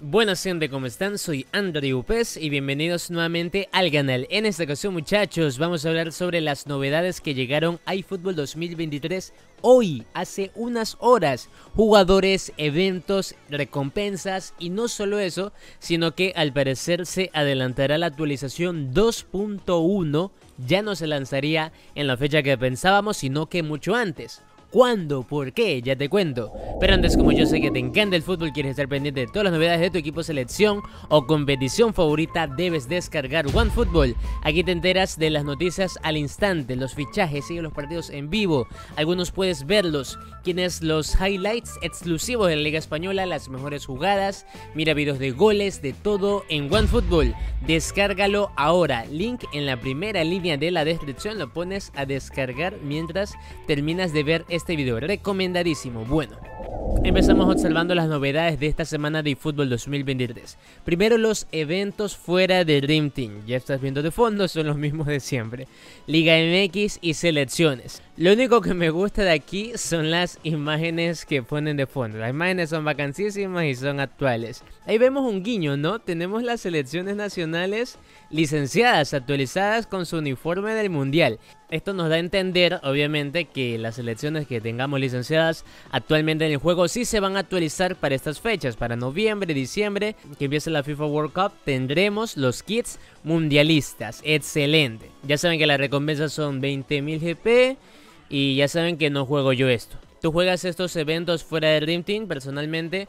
Buenas gente, ¿cómo están? Soy Andrew Upez y bienvenidos nuevamente al canal. En esta ocasión muchachos vamos a hablar sobre las novedades que llegaron a iFootball 2023 hoy, hace unas horas. Jugadores, eventos, recompensas y no solo eso, sino que al parecer se adelantará la actualización 2.1 ya no se lanzaría en la fecha que pensábamos, sino que mucho antes. ¿Cuándo? ¿Por qué? Ya te cuento. Pero antes, como yo sé que te encanta el fútbol, quieres estar pendiente de todas las novedades de tu equipo, selección o competición favorita, debes descargar OneFootball. Aquí te enteras de las noticias al instante, los fichajes y los partidos en vivo. Algunos puedes verlos, tienes los highlights exclusivos de la Liga Española, las mejores jugadas, mira videos de goles, de todo en OneFootball. Descárgalo ahora. Link en la primera línea de la descripción, lo pones a descargar mientras terminas de ver este este video, recomendadísimo, bueno. Empezamos observando las novedades de esta semana de fútbol 2023. Primero los eventos fuera de Dream Team, ya estás viendo de fondo, son los mismos de siempre. Liga MX y selecciones. Lo único que me gusta de aquí son las imágenes que ponen de fondo. Las imágenes son vacancísimas y son actuales. Ahí vemos un guiño, ¿no? Tenemos las selecciones nacionales licenciadas, actualizadas con su uniforme del mundial. Esto nos da a entender, obviamente, que las selecciones que tengamos licenciadas actualmente en el juego sí se van a actualizar para estas fechas. Para noviembre, diciembre, que empiece la FIFA World Cup, tendremos los kits mundialistas. Excelente. Ya saben que las recompensas son 20.000 GP. Y ya saben que no juego yo esto. Tú juegas estos eventos fuera de Dream Team, personalmente,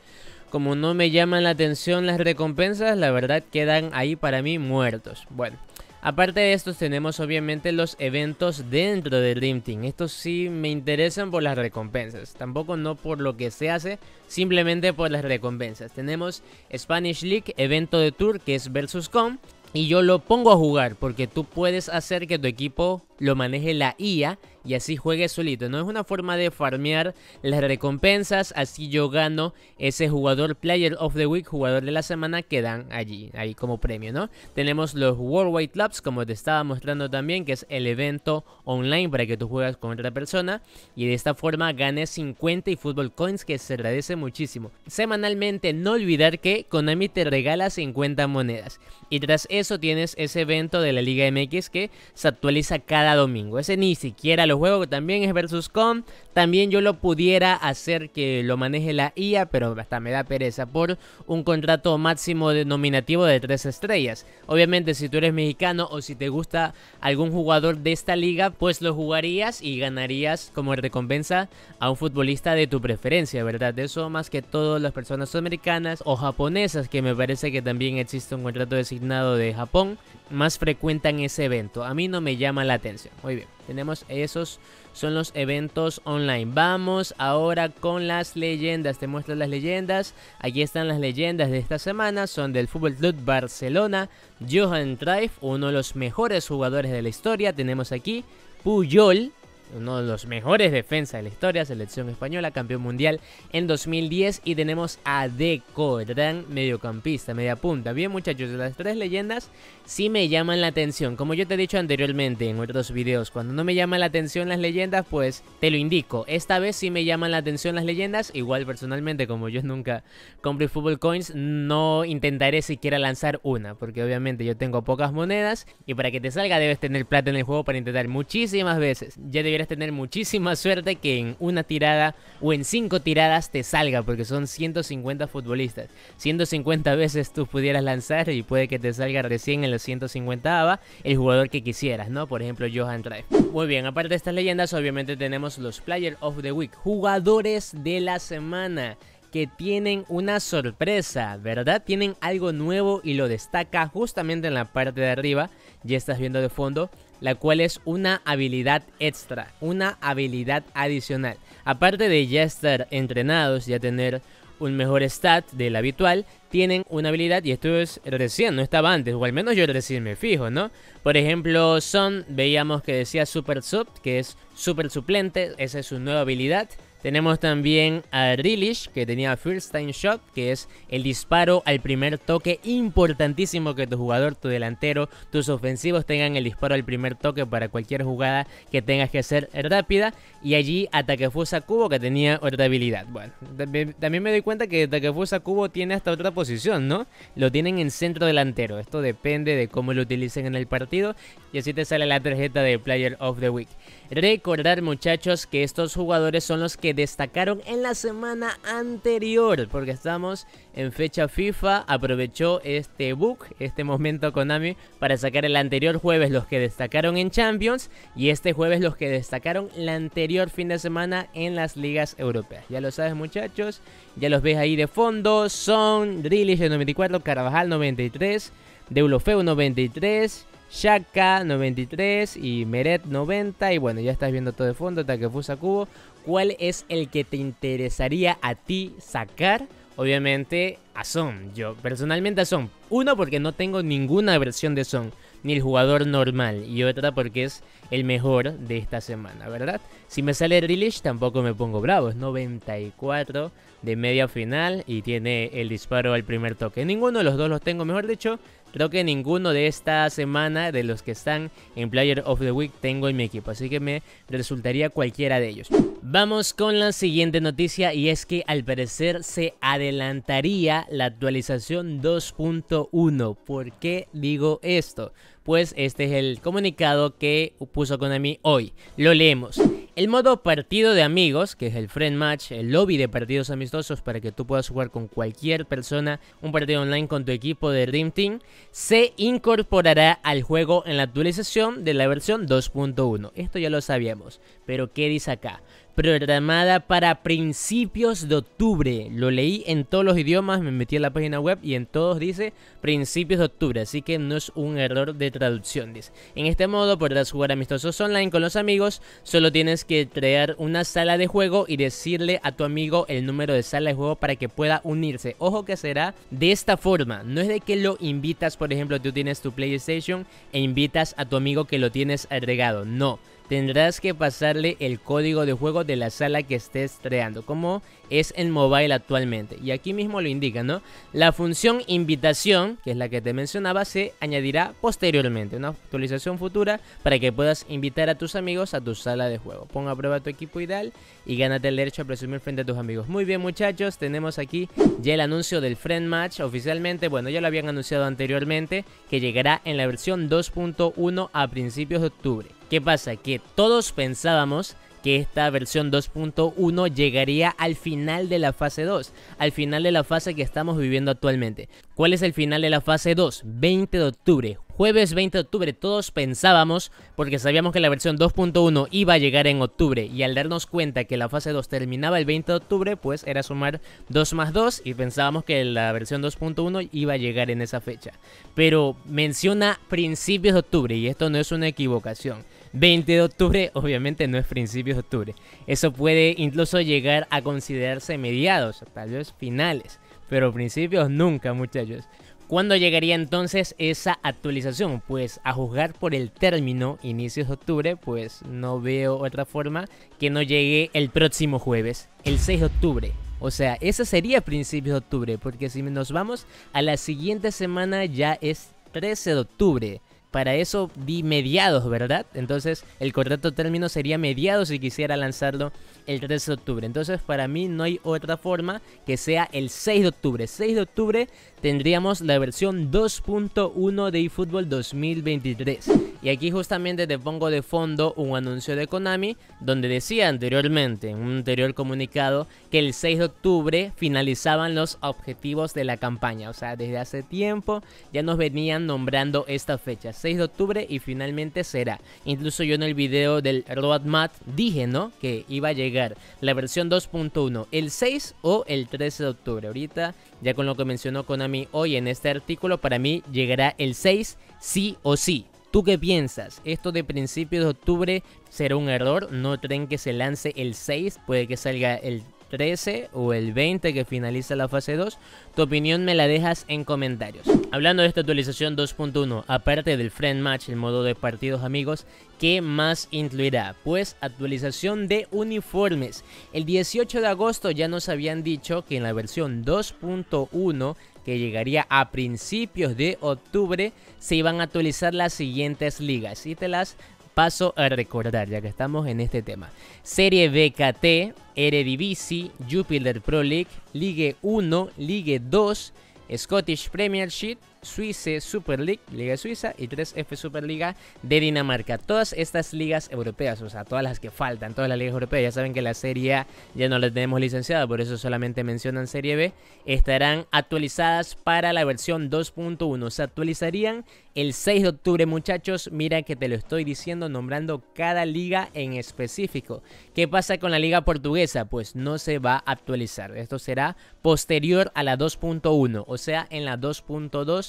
como no me llaman la atención las recompensas, la verdad quedan ahí para mí muertos. Bueno, aparte de estos tenemos obviamente los eventos dentro de Dream Team. Estos sí me interesan por las recompensas, tampoco no por lo que se hace, simplemente por las recompensas. Tenemos Spanish League, evento de tour que es versus com Y yo lo pongo a jugar porque tú puedes hacer que tu equipo lo maneje la IA y así juegue solito. No es una forma de farmear las recompensas, así yo gano ese jugador Player of the Week, jugador de la semana que dan allí, ahí como premio, ¿no? Tenemos los Worldwide Clubs, como te estaba mostrando también, que es el evento online para que tú juegas con otra persona y de esta forma ganes 50 y fútbol Coins que se agradece muchísimo. Semanalmente no olvidar que Konami te regala 50 monedas y tras eso tienes ese evento de la Liga MX que se actualiza cada domingo. Ese ni siquiera lo juego, también es versus com. También yo lo pudiera hacer que lo maneje la IA, pero hasta me da pereza por un contrato máximo denominativo de 3 estrellas. Obviamente si tú eres mexicano o si te gusta algún jugador de esta liga, pues lo jugarías y ganarías como recompensa a un futbolista de tu preferencia, ¿verdad? De eso más que todas las personas americanas o japonesas, que me parece que también existe un contrato designado de Japón, más frecuentan ese evento. A mí no me llama la atención. Muy bien, tenemos esos, son los eventos online. Vamos ahora con las leyendas. Te muestro las leyendas. Aquí están las leyendas de esta semana. Son del Fútbol Club Barcelona. Johan Drive. uno de los mejores jugadores de la historia. Tenemos aquí Puyol, uno de los mejores defensas de la historia, selección española, campeón mundial en 2010. Y tenemos a Deco, gran mediocampista, media punta. Bien, muchachos, las tres leyendas sí me llaman la atención. Como yo te he dicho anteriormente en otros videos, cuando no me llaman la atención las leyendas, pues te lo indico. Esta vez sí me llaman la atención las leyendas. Igual, personalmente, como yo nunca compré fútbol Coins, no intentaré siquiera lanzar una, porque obviamente yo tengo pocas monedas. Y para que te salga, debes tener plata en el juego para intentar muchísimas veces. Ya tener muchísima suerte que en una tirada o en cinco tiradas te salga, porque son 150 futbolistas. 150 veces tú pudieras lanzar y puede que te salga recién en los 150 ava el jugador que quisieras, ¿no? Por ejemplo, Johan Drive. Muy bien, aparte de estas leyendas, obviamente tenemos los Player of the Week, jugadores de la semana que tienen una sorpresa, ¿verdad? Tienen algo nuevo y lo destaca justamente en la parte de arriba, ya estás viendo de fondo, la cual es una habilidad extra, una habilidad adicional. Aparte de ya estar entrenados, ya tener un mejor stat del habitual, tienen una habilidad y esto es recién, no estaba antes, o al menos yo recién me fijo, ¿no? Por ejemplo, Son, veíamos que decía Super Sub, que es Super Suplente, esa es su nueva habilidad. Tenemos también a Rilish, que tenía First Time Shot, que es el disparo al primer toque. Importantísimo que tu jugador, tu delantero, tus ofensivos tengan el disparo al primer toque para cualquier jugada que tengas que hacer rápida. Y allí a cubo, Kubo, que tenía otra habilidad. Bueno, también me doy cuenta que Takefusa Cubo tiene hasta otra posición, ¿no? Lo tienen en centro delantero. Esto depende de cómo lo utilicen en el partido. Y así te sale la tarjeta de Player of the Week. Recordar muchachos que estos jugadores son los que destacaron en la semana anterior, porque estamos en fecha FIFA, aprovechó este book, este momento Konami, para sacar el anterior jueves los que destacaron en Champions y este jueves los que destacaron el anterior fin de semana en las ligas europeas. Ya lo sabes muchachos, ya los ves ahí de fondo, son Drillish de 94, Carvajal 93, Deulofeu 93. Shaka 93 y Meret 90. Y bueno, ya estás viendo todo de fondo, Takefusa Cubo. ¿Cuál es el que te interesaría a ti sacar? Obviamente a Son. Yo personalmente a Son. Uno, porque no tengo ninguna versión de Son ni el jugador normal. Y otra porque es el mejor de esta semana, ¿verdad? Si me sale Relish tampoco me pongo bravo. Es 94 de media final y tiene el disparo al primer toque. Ninguno de los dos los tengo, mejor dicho. Creo que ninguno de esta semana de los que están en Player of the Week tengo en mi equipo, así que me resultaría cualquiera de ellos. Vamos con la siguiente noticia y es que al parecer se adelantaría la actualización 2.1. ¿Por qué digo esto? pues este es el comunicado que puso Konami hoy. Lo leemos. El modo partido de amigos, que es el friend match, el lobby de partidos amistosos para que tú puedas jugar con cualquier persona un partido online con tu equipo de Dream Team, se incorporará al juego en la actualización de la versión 2.1. Esto ya lo sabíamos, pero ¿qué dice acá? programada para principios de octubre. Lo leí en todos los idiomas, me metí en la página web y en todos dice principios de octubre, así que no es un error de traducción. Dice. En este modo podrás jugar amistosos online con los amigos, solo tienes que crear una sala de juego y decirle a tu amigo el número de sala de juego para que pueda unirse. Ojo que será de esta forma, no es de que lo invitas, por ejemplo, tú tienes tu PlayStation e invitas a tu amigo que lo tienes agregado, no tendrás que pasarle el código de juego de la sala que estés creando, como es en mobile actualmente. Y aquí mismo lo indica, ¿no? La función invitación, que es la que te mencionaba, se añadirá posteriormente, una actualización futura para que puedas invitar a tus amigos a tu sala de juego. Pon a prueba tu equipo ideal y gánate el derecho a presumir frente a tus amigos. Muy bien, muchachos, tenemos aquí ya el anuncio del Friend Match oficialmente. Bueno, ya lo habían anunciado anteriormente que llegará en la versión 2.1 a principios de octubre. ¿Qué pasa? Que todos pensábamos que esta versión 2.1 llegaría al final de la fase 2, al final de la fase que estamos viviendo actualmente. ¿Cuál es el final de la fase 2? 20 de octubre. Jueves 20 de octubre todos pensábamos, porque sabíamos que la versión 2.1 iba a llegar en octubre, y al darnos cuenta que la fase 2 terminaba el 20 de octubre, pues era sumar 2 más 2, y pensábamos que la versión 2.1 iba a llegar en esa fecha. Pero menciona principios de octubre, y esto no es una equivocación. 20 de octubre, obviamente no es principios de octubre. Eso puede incluso llegar a considerarse mediados, tal vez finales, pero principios nunca, muchachos. ¿Cuándo llegaría entonces esa actualización? Pues a juzgar por el término inicios de octubre, pues no veo otra forma que no llegue el próximo jueves, el 6 de octubre. O sea, ese sería principios de octubre, porque si nos vamos a la siguiente semana ya es 13 de octubre para eso vi mediados, ¿verdad? Entonces el correcto término sería mediados si quisiera lanzarlo el 3 de octubre. Entonces para mí no hay otra forma que sea el 6 de octubre. 6 de octubre tendríamos la versión 2.1 de eFootball 2023. Y aquí justamente te pongo de fondo un anuncio de Konami donde decía anteriormente, en un anterior comunicado, que el 6 de octubre finalizaban los objetivos de la campaña. O sea, desde hace tiempo ya nos venían nombrando estas fechas. 6 de octubre y finalmente será. Incluso yo en el video del roadmap dije, ¿no? Que iba a llegar la versión 2.1 el 6 o el 13 de octubre. Ahorita, ya con lo que mencionó Konami hoy en este artículo, para mí llegará el 6 sí o sí. ¿Tú qué piensas? ¿Esto de principios de octubre será un error? ¿No creen que se lance el 6? Puede que salga el 13 o el 20 que finaliza la fase 2. Tu opinión me la dejas en comentarios. Hablando de esta actualización 2.1, aparte del Friend Match, el modo de partidos amigos, ¿qué más incluirá? Pues actualización de uniformes. El 18 de agosto ya nos habían dicho que en la versión 2.1 que llegaría a principios de octubre, se iban a actualizar las siguientes ligas y te las paso a recordar, ya que estamos en este tema. Serie BKT, Eredivisie, Jupiler Pro League, Ligue 1, Ligue 2, Scottish Premiership, Suisse Super League, Liga Suiza, y 3F Superliga de Dinamarca. Todas estas ligas europeas, o sea, todas las que faltan, todas las ligas europeas, ya saben que la Serie A ya no la tenemos licenciada, por eso solamente mencionan Serie B, estarán actualizadas para la versión 2.1. Se actualizarían el 6 de octubre, muchachos. Mira que te lo estoy diciendo, nombrando cada liga en específico. ¿Qué pasa con la liga portuguesa? Pues no se va a actualizar. Esto será posterior a la 2.1, o sea, en la 2.2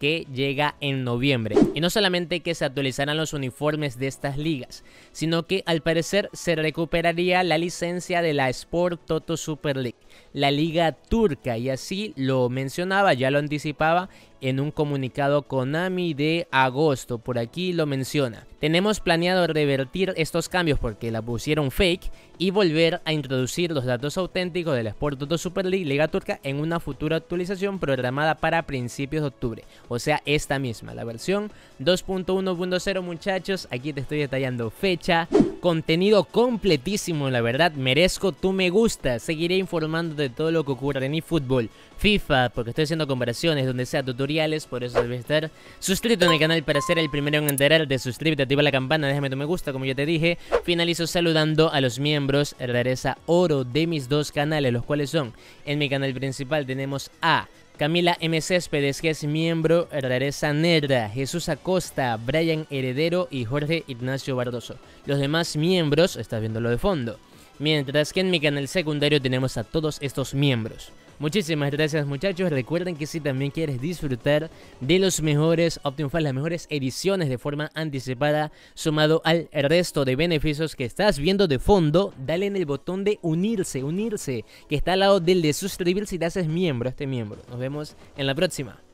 que llega en noviembre. Y no solamente que se actualizarán los uniformes de estas ligas, sino que al parecer se recuperaría la licencia de la Sport Toto Super League, la liga turca, y así lo mencionaba, ya lo anticipaba en un comunicado Konami de agosto, por aquí lo menciona. Tenemos planeado revertir estos cambios porque la pusieron fake y volver a introducir los datos auténticos de la Sport Toto Super League Liga Turca en una futura actualización programada para principios de octubre o sea, esta misma, la versión 2.1.0 muchachos, aquí te estoy detallando fecha, contenido completísimo, la verdad, merezco tu me gusta, seguiré informando de todo lo que ocurre en eFootball, FIFA, porque estoy haciendo comparaciones, donde sea tutoriales, por eso debes estar suscrito en el canal para ser el primero en enterar de suscríbete, activa la campana, déjame tu me gusta, como ya te dije, finalizo saludando a los miembros, regresa oro de mis dos canales, los cuales son, en mi canal principal tenemos a Camila M. Céspedes, que es miembro Rareza Nerda, Jesús Acosta, Brian Heredero y Jorge Ignacio Bardoso. Los demás miembros, estás viéndolo de fondo. Mientras que en mi canal secundario tenemos a todos estos miembros. Muchísimas gracias muchachos. Recuerden que si también quieres disfrutar de los mejores Optimum las mejores ediciones de forma anticipada, sumado al resto de beneficios que estás viendo de fondo, dale en el botón de unirse, unirse, que está al lado del de suscribirse y te haces miembro, este miembro. Nos vemos en la próxima.